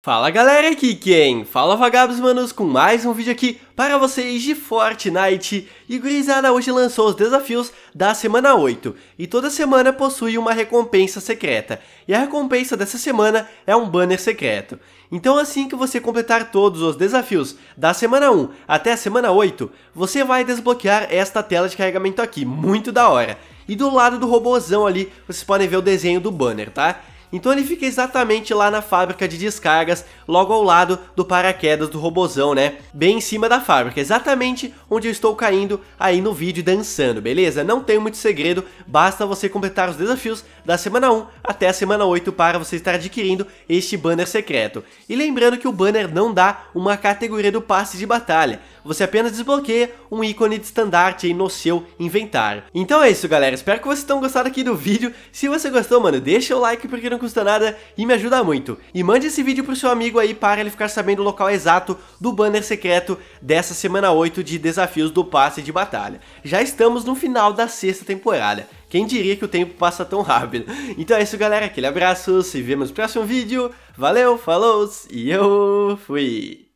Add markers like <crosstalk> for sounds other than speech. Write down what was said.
Fala galera, aqui quem? Fala vagabos manos com mais um vídeo aqui para vocês de Fortnite E gurizada hoje lançou os desafios da semana 8 E toda semana possui uma recompensa secreta E a recompensa dessa semana é um banner secreto Então assim que você completar todos os desafios da semana 1 até a semana 8 Você vai desbloquear esta tela de carregamento aqui, muito da hora e do lado do robozão ali, vocês podem ver o desenho do banner, tá? Então ele fica exatamente lá na fábrica de descargas, logo ao lado do paraquedas do robozão, né? Bem em cima da fábrica, exatamente onde eu estou caindo aí no vídeo dançando, beleza? Não tem muito segredo, basta você completar os desafios da semana 1 até a semana 8 para você estar adquirindo este banner secreto. E lembrando que o banner não dá uma categoria do passe de batalha, você apenas desbloqueia um ícone de estandarte aí no seu inventário. Então é isso galera, espero que vocês tenham gostado aqui do vídeo, se você gostou mano, deixa o like porque não não custa nada e me ajuda muito. E mande esse vídeo pro seu amigo aí para ele ficar sabendo o local exato do banner secreto dessa semana 8 de desafios do passe de batalha. Já estamos no final da sexta temporada. Quem diria que o tempo passa tão rápido? <laughs> Então é isso, galera. Aquele abraço, se vemos no próximo vídeo. Valeu, falou e eu fui!